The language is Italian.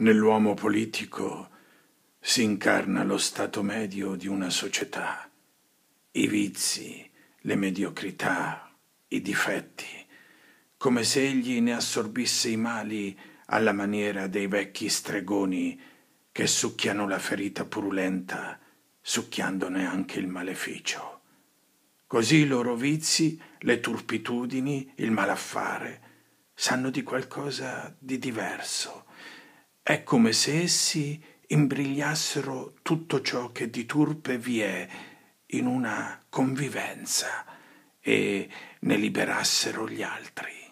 Nell'uomo politico si incarna lo stato medio di una società, i vizi, le mediocrità, i difetti, come se egli ne assorbisse i mali alla maniera dei vecchi stregoni che succhiano la ferita purulenta, succhiandone anche il maleficio. Così i loro vizi, le turpitudini, il malaffare sanno di qualcosa di diverso è come se essi imbrigliassero tutto ciò che di turpe vi è in una convivenza e ne liberassero gli altri.